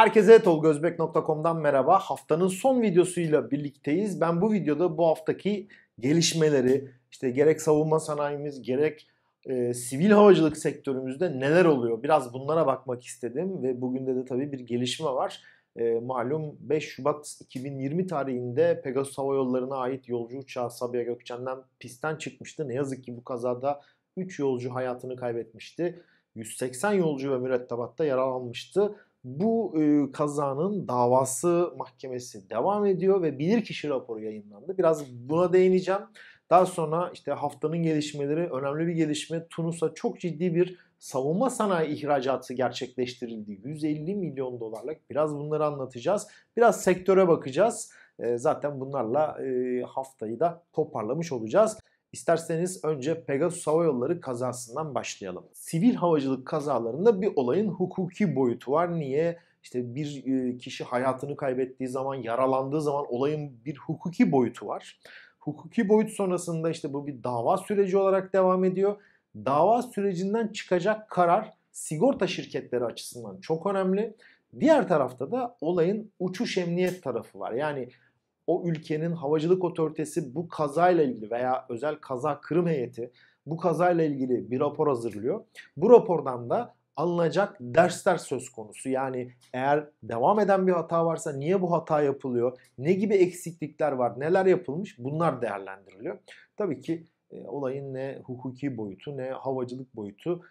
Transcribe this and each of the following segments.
Herkese tolgozbek.com'dan merhaba. Haftanın son videosuyla birlikteyiz. Ben bu videoda bu haftaki gelişmeleri, işte gerek savunma sanayimiz, gerek e, sivil havacılık sektörümüzde neler oluyor biraz bunlara bakmak istedim ve bugün de de tabii bir gelişme var. E, malum 5 Şubat 2020 tarihinde Pegasus Hava Yolları'na ait yolcu uçağı Sabiha Gökçen'den pistten çıkmıştı. Ne yazık ki bu kazada 3 yolcu hayatını kaybetmişti. 180 yolcu ve mürettebatta yaralanmıştı. Bu e, kazanın davası mahkemesi devam ediyor ve bilirkişi raporu yayınlandı. Biraz buna değineceğim. Daha sonra işte haftanın gelişmeleri, önemli bir gelişme Tunus'a çok ciddi bir savunma sanayi ihracatı gerçekleştirildi. 150 milyon dolarlık biraz bunları anlatacağız. Biraz sektöre bakacağız. E, zaten bunlarla e, haftayı da toparlamış olacağız. İsterseniz önce Pegasus Hava Yolları kazasından başlayalım. Sivil havacılık kazalarında bir olayın hukuki boyutu var. Niye? İşte bir e, kişi hayatını kaybettiği zaman, yaralandığı zaman olayın bir hukuki boyutu var. Hukuki boyut sonrasında işte bu bir dava süreci olarak devam ediyor. Dava sürecinden çıkacak karar sigorta şirketleri açısından çok önemli. Diğer tarafta da olayın uçuş emniyet tarafı var. Yani o ülkenin havacılık otoritesi bu kazayla ilgili veya özel kaza kırım heyeti bu kazayla ilgili bir rapor hazırlıyor. Bu rapordan da alınacak dersler söz konusu. Yani eğer devam eden bir hata varsa niye bu hata yapılıyor? Ne gibi eksiklikler var? Neler yapılmış? Bunlar değerlendiriliyor. Tabii ki olayın ne hukuki boyutu ne havacılık boyutu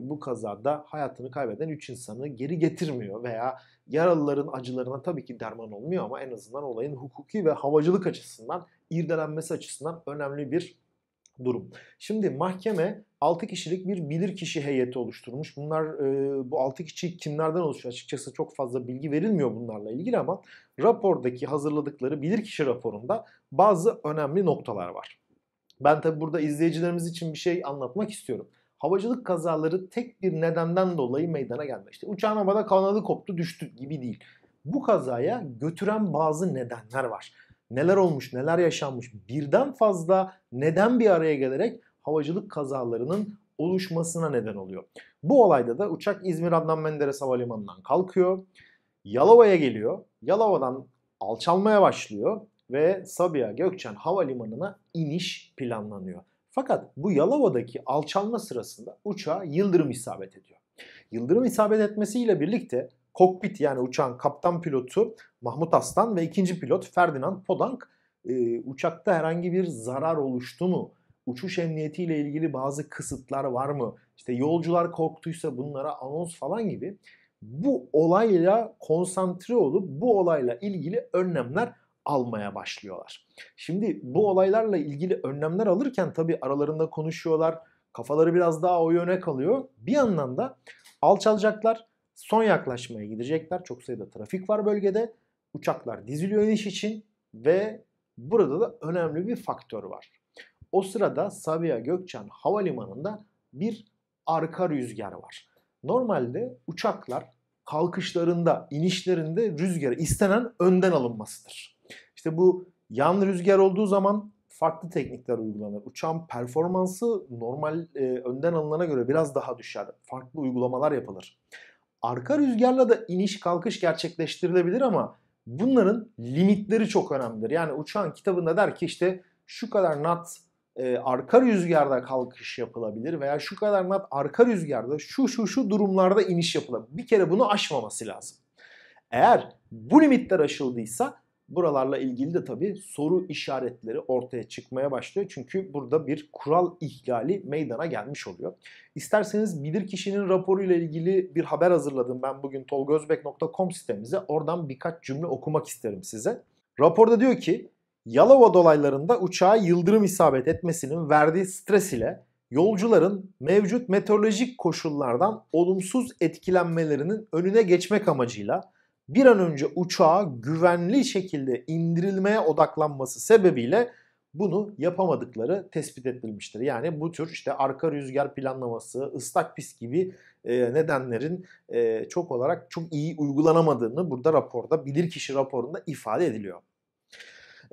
bu kazada hayatını kaybeden 3 insanı geri getirmiyor veya yaralıların acılarına tabii ki derman olmuyor ama en azından olayın hukuki ve havacılık açısından irdelenmesi açısından önemli bir durum. Şimdi mahkeme 6 kişilik bir bilirkişi heyeti oluşturmuş. Bunlar bu 6 kişi kimlerden oluşuyor? Açıkçası çok fazla bilgi verilmiyor bunlarla ilgili ama rapordaki hazırladıkları bilirkişi raporunda bazı önemli noktalar var. Ben tabi burada izleyicilerimiz için bir şey anlatmak istiyorum. Havacılık kazaları tek bir nedenden dolayı meydana gelmiyor. İşte uçağın havada kanadı koptu düştü gibi değil. Bu kazaya götüren bazı nedenler var. Neler olmuş, neler yaşanmış birden fazla neden bir araya gelerek havacılık kazalarının oluşmasına neden oluyor. Bu olayda da uçak İzmir Adnan Menderes Havalimanı'ndan kalkıyor. Yalova'ya geliyor. Yalova'dan alçalmaya başlıyor ve Sabiha Gökçen Havalimanı'na iniş planlanıyor. Fakat bu Yalova'daki alçalma sırasında uçağa yıldırım isabet ediyor. Yıldırım isabet etmesiyle birlikte kokpit yani uçağın kaptan pilotu Mahmut Aslan ve ikinci pilot Ferdinand Podank e, uçakta herhangi bir zarar oluştu mu? Uçuş emniyetiyle ilgili bazı kısıtlar var mı? İşte yolcular korktuysa bunlara anons falan gibi bu olayla konsantre olup bu olayla ilgili önlemler almaya başlıyorlar. Şimdi bu olaylarla ilgili önlemler alırken tabii aralarında konuşuyorlar. Kafaları biraz daha o yöne kalıyor. Bir yandan da alçalacaklar. Son yaklaşmaya gidecekler. Çok sayıda trafik var bölgede. Uçaklar diziliyor iniş için ve burada da önemli bir faktör var. O sırada Sabiha Gökçen Havalimanı'nda bir arka rüzgar var. Normalde uçaklar kalkışlarında, inişlerinde rüzgarı istenen önden alınmasıdır. İşte bu yan rüzgar olduğu zaman farklı teknikler uygulanır. Uçağın performansı normal e, önden alınana göre biraz daha düşer. Farklı uygulamalar yapılır. Arka rüzgarla da iniş kalkış gerçekleştirilebilir ama bunların limitleri çok önemlidir. Yani uçağın kitabında der ki işte şu kadar nat e, arka rüzgarda kalkış yapılabilir veya şu kadar nat arka rüzgarda şu şu şu durumlarda iniş yapılabilir. Bir kere bunu aşmaması lazım. Eğer bu limitler aşıldıysa Buralarla ilgili de tabii soru işaretleri ortaya çıkmaya başlıyor. Çünkü burada bir kural ihlali meydana gelmiş oluyor. İsterseniz bilirkişinin raporuyla ilgili bir haber hazırladım ben bugün tolgozbek.com sitemize. Oradan birkaç cümle okumak isterim size. Raporda diyor ki Yalova dolaylarında uçağa yıldırım isabet etmesinin verdiği stres ile yolcuların mevcut meteorolojik koşullardan olumsuz etkilenmelerinin önüne geçmek amacıyla bir an önce uçağa güvenli şekilde indirilmeye odaklanması sebebiyle bunu yapamadıkları tespit edilmiştir. Yani bu tür işte arka rüzgar planlaması, ıslak pis gibi e, nedenlerin e, çok olarak çok iyi uygulanamadığını burada raporda, bilirkişi raporunda ifade ediliyor.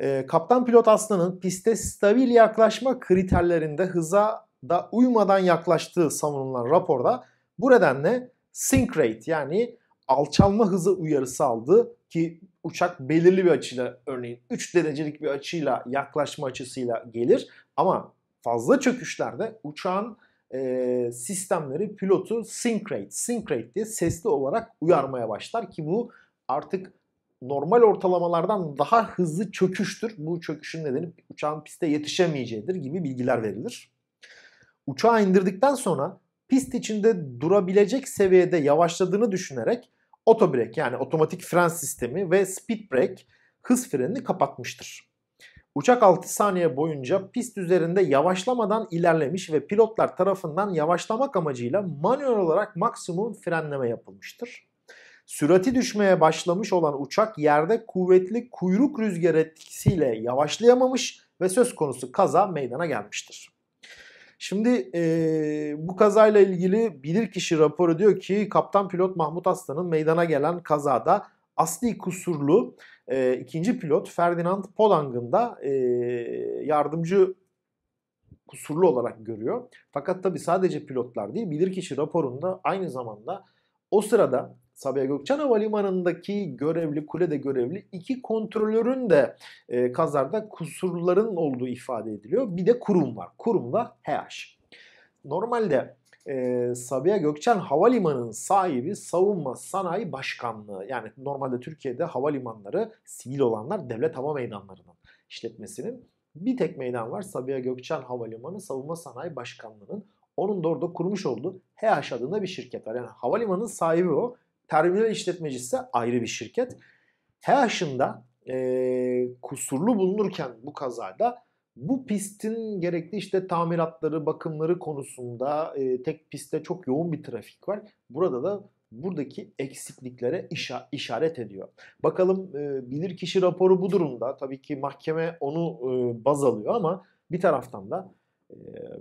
E, kaptan pilot Aslan'ın piste stabil yaklaşma kriterlerinde hıza da uymadan yaklaştığı savunulan raporda bu nedenle sink rate yani alçalma hızı uyarısı aldı ki uçak belirli bir açıyla örneğin 3 derecelik bir açıyla yaklaşma açısıyla gelir ama fazla çöküşlerde uçağın e, sistemleri pilotu sync rate, sync rate diye sesli olarak uyarmaya başlar ki bu artık normal ortalamalardan daha hızlı çöküştür. Bu çöküşün nedeni uçağın piste yetişemeyeceğidir gibi bilgiler verilir. Uçağı indirdikten sonra pist içinde durabilecek seviyede yavaşladığını düşünerek otobrek yani otomatik fren sistemi ve speed brake hız frenini kapatmıştır. Uçak 6 saniye boyunca pist üzerinde yavaşlamadan ilerlemiş ve pilotlar tarafından yavaşlamak amacıyla manuel olarak maksimum frenleme yapılmıştır. Sürati düşmeye başlamış olan uçak yerde kuvvetli kuyruk rüzgar etkisiyle yavaşlayamamış ve söz konusu kaza meydana gelmiştir. Şimdi e, bu kazayla ilgili bilirkişi raporu diyor ki kaptan pilot Mahmut Aslan'ın meydana gelen kazada asli kusurlu e, ikinci pilot Ferdinand Polang'ın da e, yardımcı kusurlu olarak görüyor. Fakat tabi sadece pilotlar değil bilirkişi raporunda aynı zamanda o sırada Sabiha Gökçen Havalimanı'ndaki görevli, kulede görevli iki kontrolörün de e, kazarda kusurların olduğu ifade ediliyor. Bir de kurum var. Kurum da HH. Normalde e, Sabiha Gökçen Havalimanı'nın sahibi Savunma Sanayi Başkanlığı. Yani normalde Türkiye'de havalimanları sivil olanlar devlet hava meydanlarının işletmesinin. Bir tek meydan var Sabiha Gökçen Havalimanı Savunma Sanayi Başkanlığı'nın. Onun da orada kurmuş olduğu HH adında bir şirket var. Yani havalimanının sahibi o Terminal işletmecisi ise ayrı bir şirket. HH'ında e, kusurlu bulunurken bu kazada bu pistin gerekli işte tamiratları, bakımları konusunda e, tek pistte çok yoğun bir trafik var. Burada da buradaki eksikliklere işa- işaret ediyor. Bakalım e, bilirkişi raporu bu durumda. Tabii ki mahkeme onu e, baz alıyor ama bir taraftan da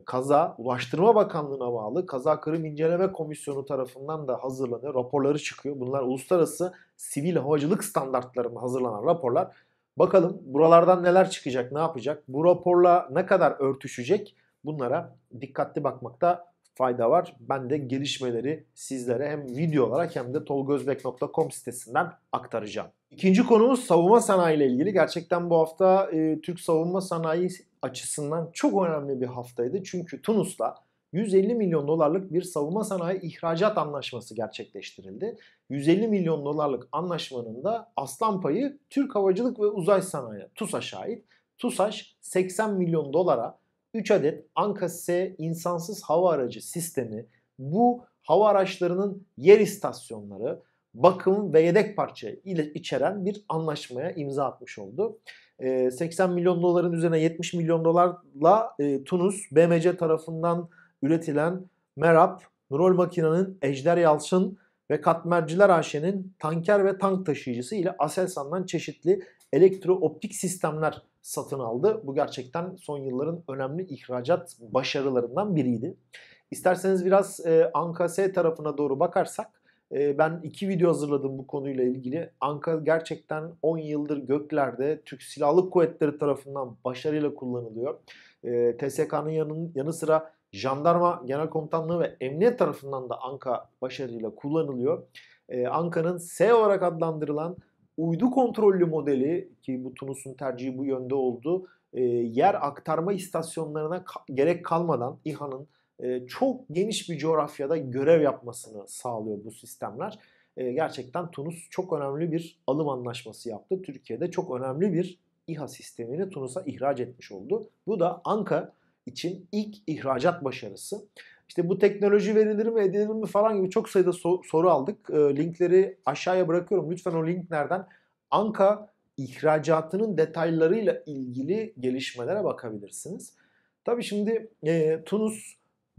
kaza Ulaştırma Bakanlığı'na bağlı Kaza Kırım İnceleme Komisyonu tarafından da hazırlanıyor. Raporları çıkıyor. Bunlar uluslararası sivil havacılık standartlarında hazırlanan raporlar. Bakalım buralardan neler çıkacak, ne yapacak? Bu raporla ne kadar örtüşecek? Bunlara dikkatli bakmakta fayda var. Ben de gelişmeleri sizlere hem video olarak hem de tolgozbek.com sitesinden aktaracağım. İkinci konumuz savunma sanayi ile ilgili. Gerçekten bu hafta e, Türk savunma sanayi açısından çok önemli bir haftaydı. Çünkü Tunus'la 150 milyon dolarlık bir savunma sanayi ihracat anlaşması gerçekleştirildi. 150 milyon dolarlık anlaşmanın da aslan payı Türk Havacılık ve Uzay Sanayi TUSAŞ'a ait. TUSAŞ 80 milyon dolara 3 adet Anka S insansız hava aracı sistemi bu hava araçlarının yer istasyonları, bakım ve yedek parça ile içeren bir anlaşmaya imza atmış oldu. 80 ee, milyon doların üzerine 70 milyon dolarla e, Tunus BMC tarafından üretilen Merab, Nurol Makina'nın Ejder Yalçın ve Katmerciler AŞ'nin tanker ve tank taşıyıcısı ile Aselsan'dan çeşitli elektrooptik sistemler satın aldı. Bu gerçekten son yılların önemli ihracat başarılarından biriydi. İsterseniz biraz e, Anka S tarafına doğru bakarsak e, ben iki video hazırladım bu konuyla ilgili. Anka gerçekten 10 yıldır göklerde Türk Silahlı Kuvvetleri tarafından başarıyla kullanılıyor. E, TSK'nın yanı, yanı sıra Jandarma Genel Komutanlığı ve Emniyet tarafından da Anka başarıyla kullanılıyor. Ee, Anka'nın S olarak adlandırılan uydu kontrollü modeli ki bu Tunus'un tercihi bu yönde oldu. E, yer aktarma istasyonlarına ka gerek kalmadan İHA'nın e, çok geniş bir coğrafyada görev yapmasını sağlıyor bu sistemler. E, gerçekten Tunus çok önemli bir alım anlaşması yaptı. Türkiye'de çok önemli bir İHA sistemini Tunus'a ihraç etmiş oldu. Bu da Anka için ilk ihracat başarısı. İşte bu teknoloji verilir mi edilir mi falan gibi çok sayıda soru aldık. Ee, linkleri aşağıya bırakıyorum. Lütfen o link nereden? Anka ihracatının detaylarıyla ilgili gelişmelere bakabilirsiniz. Tabii şimdi e, Tunus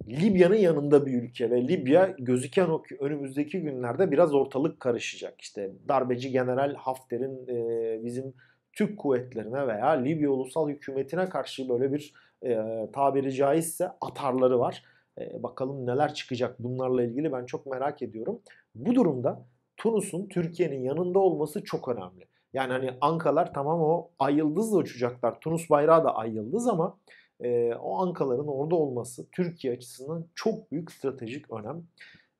Libya'nın yanında bir ülke ve Libya gözüken o önümüzdeki günlerde biraz ortalık karışacak. İşte darbeci General Hafter'in e, bizim Türk kuvvetlerine veya Libya ulusal hükümetine karşı böyle bir e, tabiri caizse atarları var. E, bakalım neler çıkacak bunlarla ilgili ben çok merak ediyorum. Bu durumda Tunus'un Türkiye'nin yanında olması çok önemli. Yani hani ankalar tamam o ay yıldızla uçacaklar. Tunus bayrağı da ay yıldız ama e, o ankaların orada olması Türkiye açısından çok büyük stratejik önem.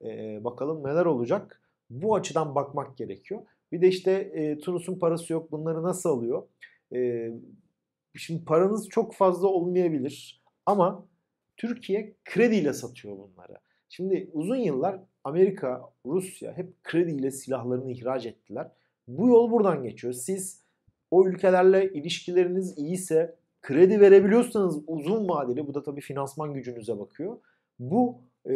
E, bakalım neler olacak. Bu açıdan bakmak gerekiyor. Bir de işte e, Tunus'un parası yok bunları nasıl alıyor? E, Şimdi paranız çok fazla olmayabilir ama Türkiye krediyle satıyor bunları. Şimdi uzun yıllar Amerika, Rusya hep krediyle silahlarını ihraç ettiler. Bu yol buradan geçiyor. Siz o ülkelerle ilişkileriniz iyiyse, kredi verebiliyorsanız uzun vadeli, bu da tabii finansman gücünüze bakıyor. Bu e,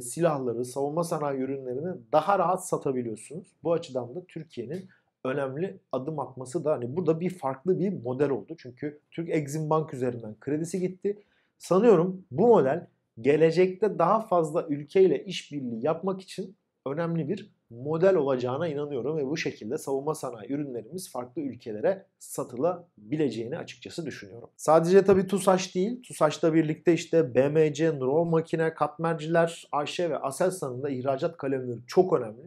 silahları, savunma sanayi ürünlerini daha rahat satabiliyorsunuz. Bu açıdan da Türkiye'nin önemli adım atması da hani burada bir farklı bir model oldu. Çünkü Türk Exim Bank üzerinden kredisi gitti. Sanıyorum bu model gelecekte daha fazla ülkeyle işbirliği yapmak için önemli bir model olacağına inanıyorum ve bu şekilde savunma sanayi ürünlerimiz farklı ülkelere satılabileceğini açıkçası düşünüyorum. Sadece tabi TUSAŞ değil, TUSAŞ'la birlikte işte BMC, Nuro Makine, Katmerciler, Ayşe ve Aselsan'ın da ihracat kalemleri çok önemli.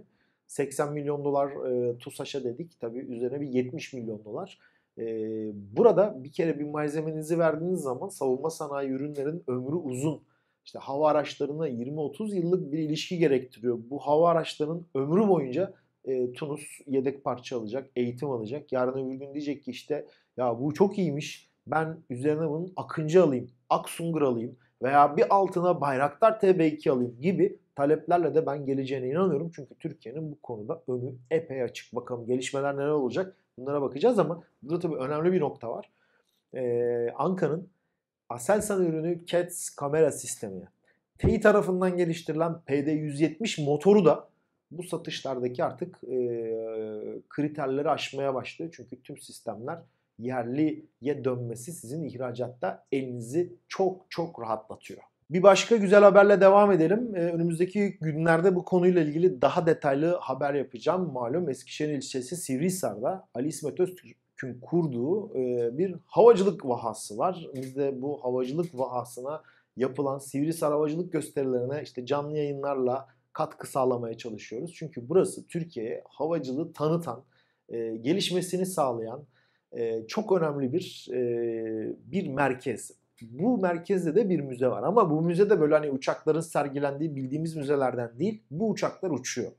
80 milyon dolar e, TUSAŞ'a dedik. tabi üzerine bir 70 milyon dolar. E, burada bir kere bir malzemenizi verdiğiniz zaman savunma sanayi ürünlerin ömrü uzun. İşte hava araçlarına 20-30 yıllık bir ilişki gerektiriyor. Bu hava araçlarının ömrü boyunca e, Tunus yedek parça alacak, eğitim alacak. Yarın öbür gün diyecek ki işte ya bu çok iyiymiş. Ben üzerine bunun Akıncı alayım, Aksungur alayım veya bir altına Bayraktar TB2 alayım gibi taleplerle de ben geleceğine inanıyorum. Çünkü Türkiye'nin bu konuda önü epey açık. Bakalım gelişmeler neler olacak bunlara bakacağız ama burada tabii önemli bir nokta var. Ee, Anka'nın Aselsan ürünü CATS kamera sistemi. TEİ tarafından geliştirilen PD170 motoru da bu satışlardaki artık e, kriterleri aşmaya başlıyor. Çünkü tüm sistemler yerliye dönmesi sizin ihracatta elinizi çok çok rahatlatıyor. Bir başka güzel haberle devam edelim. Ee, önümüzdeki günlerde bu konuyla ilgili daha detaylı haber yapacağım. Malum Eskişehir ilçesi Sivrihisar'da Ali İsmet Öztürk'ün kurduğu e, bir havacılık vahası var. Biz de bu havacılık vahasına yapılan Sivrihisar havacılık gösterilerine işte canlı yayınlarla katkı sağlamaya çalışıyoruz. Çünkü burası Türkiye'ye havacılığı tanıtan, e, gelişmesini sağlayan, çok önemli bir bir merkez. Bu merkezde de bir müze var ama bu müze de böyle hani uçakların sergilendiği bildiğimiz müzelerden değil. Bu uçaklar uçuyor.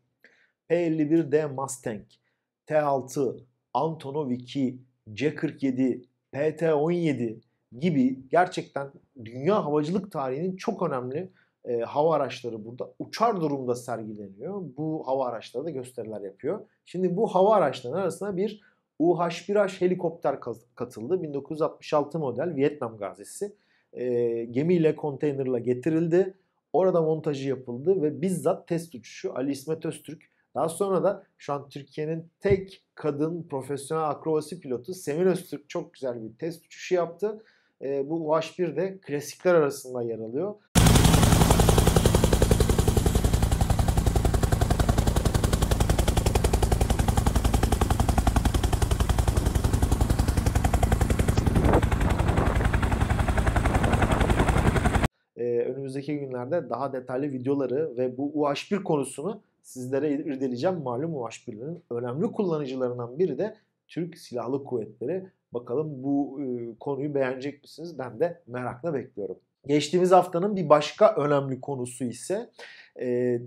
P-51D Mustang, T-6, Antonov 2, C-47, PT-17 gibi gerçekten dünya havacılık tarihinin çok önemli e, hava araçları burada uçar durumda sergileniyor. Bu hava araçları da gösteriler yapıyor. Şimdi bu hava araçları arasında bir UH-1H helikopter katıldı. 1966 model Vietnam gazisi. E, gemiyle, konteynerla getirildi. Orada montajı yapıldı ve bizzat test uçuşu Ali İsmet Öztürk. Daha sonra da şu an Türkiye'nin tek kadın profesyonel akrobasi pilotu Semin Öztürk çok güzel bir test uçuşu yaptı. E, bu UH-1 de klasikler arasında yer alıyor. önümüzdeki günlerde daha detaylı videoları ve bu UH1 konusunu sizlere irdeleyeceğim. Malum UH1'lerin önemli kullanıcılarından biri de Türk Silahlı Kuvvetleri. Bakalım bu e, konuyu beğenecek misiniz? Ben de merakla bekliyorum. Geçtiğimiz haftanın bir başka önemli konusu ise e,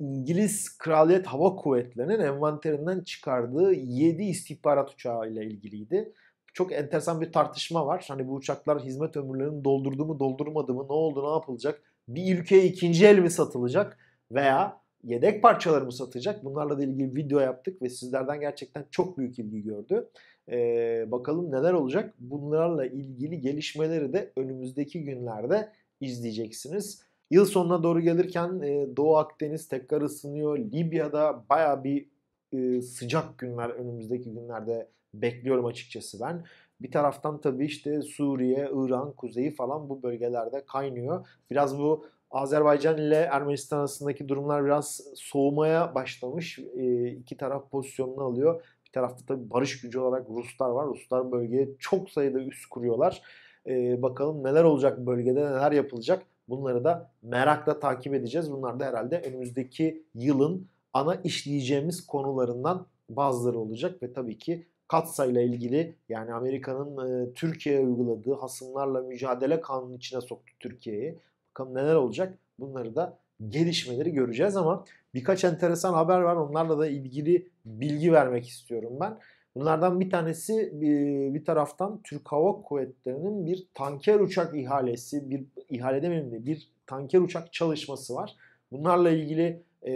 İngiliz Kraliyet Hava Kuvvetleri'nin envanterinden çıkardığı 7 istihbarat uçağı ile ilgiliydi çok enteresan bir tartışma var. Hani bu uçaklar hizmet ömürlerini doldurdu mu doldurmadı mı ne oldu ne yapılacak? Bir ülkeye ikinci el mi satılacak veya yedek parçaları mı satacak? Bunlarla da ilgili video yaptık ve sizlerden gerçekten çok büyük ilgi gördü. Ee, bakalım neler olacak? Bunlarla ilgili gelişmeleri de önümüzdeki günlerde izleyeceksiniz. Yıl sonuna doğru gelirken e, Doğu Akdeniz tekrar ısınıyor. Libya'da baya bir e, sıcak günler önümüzdeki günlerde bekliyorum açıkçası ben. Bir taraftan tabii işte Suriye, İran, kuzeyi falan bu bölgelerde kaynıyor. Biraz bu Azerbaycan ile Ermenistan arasındaki durumlar biraz soğumaya başlamış. Ee, iki taraf pozisyonunu alıyor. Bir tarafta tabii barış gücü olarak Ruslar var. Ruslar bölgeye çok sayıda üs kuruyorlar. Ee, bakalım neler olacak bölgede, neler yapılacak. Bunları da merakla takip edeceğiz. Bunlar da herhalde önümüzdeki yılın ana işleyeceğimiz konularından bazıları olacak ve tabii ki katsayla ilgili yani Amerika'nın e, Türkiye'ye uyguladığı hasımlarla mücadele kanunun içine soktu Türkiye'yi. Bakalım neler olacak bunları da gelişmeleri göreceğiz ama birkaç enteresan haber var onlarla da ilgili bilgi vermek istiyorum ben. Bunlardan bir tanesi bir taraftan Türk Hava Kuvvetleri'nin bir tanker uçak ihalesi, bir ihale demeyelim de bir tanker uçak çalışması var. Bunlarla ilgili e,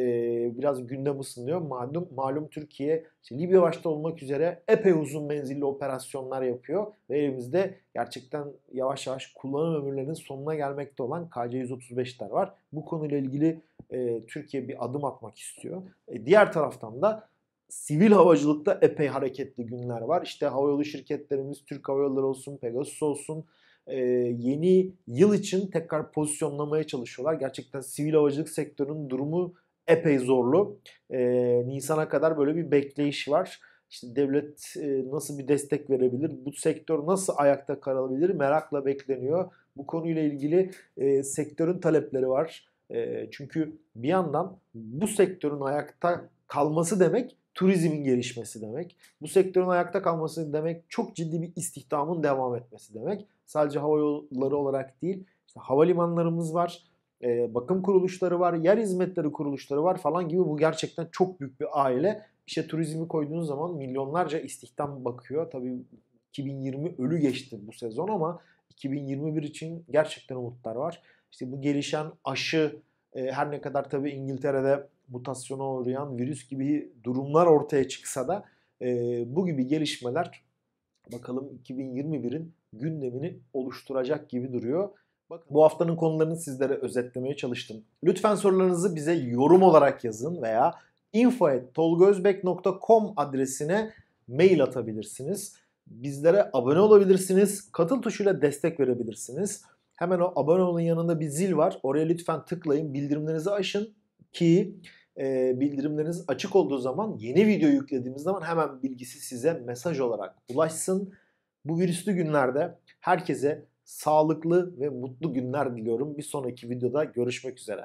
biraz gündem ısınıyor. Malum, malum Türkiye işte Libya başta olmak üzere epey uzun menzilli operasyonlar yapıyor ve elimizde gerçekten yavaş yavaş kullanım ömürlerinin sonuna gelmekte olan KC-135'ler var. Bu konuyla ilgili e, Türkiye bir adım atmak istiyor. E, diğer taraftan da sivil havacılıkta epey hareketli günler var. İşte havayolu şirketlerimiz Türk Hava Yolları olsun, Pegasus olsun e, yeni yıl için tekrar pozisyonlamaya çalışıyorlar. Gerçekten sivil havacılık sektörünün durumu epey zorlu. E, Nisan'a kadar böyle bir bekleyiş var. İşte devlet e, nasıl bir destek verebilir, bu sektör nasıl ayakta kalabilir merakla bekleniyor. Bu konuyla ilgili e, sektörün talepleri var. E, çünkü bir yandan bu sektörün ayakta kalması demek turizmin gelişmesi demek. Bu sektörün ayakta kalması demek çok ciddi bir istihdamın devam etmesi demek. Sadece hava yolları olarak değil, işte havalimanlarımız var e, bakım kuruluşları var, yer hizmetleri kuruluşları var falan gibi bu gerçekten çok büyük bir aile. İşte turizmi koyduğunuz zaman milyonlarca istihdam bakıyor. Tabii 2020 ölü geçti bu sezon ama 2021 için gerçekten umutlar var. İşte bu gelişen aşı e, her ne kadar tabii İngiltere'de mutasyona uğrayan virüs gibi durumlar ortaya çıksa da e, bu gibi gelişmeler bakalım 2021'in gündemini oluşturacak gibi duruyor. Bakın bu haftanın konularını sizlere özetlemeye çalıştım. Lütfen sorularınızı bize yorum olarak yazın veya info.tolgozbek.com adresine mail atabilirsiniz. Bizlere abone olabilirsiniz. Katıl tuşuyla destek verebilirsiniz. Hemen o abone olun yanında bir zil var. Oraya lütfen tıklayın. Bildirimlerinizi açın ki e, bildirimleriniz açık olduğu zaman yeni video yüklediğimiz zaman hemen bilgisi size mesaj olarak ulaşsın. Bu virüslü günlerde herkese sağlıklı ve mutlu günler diliyorum. Bir sonraki videoda görüşmek üzere.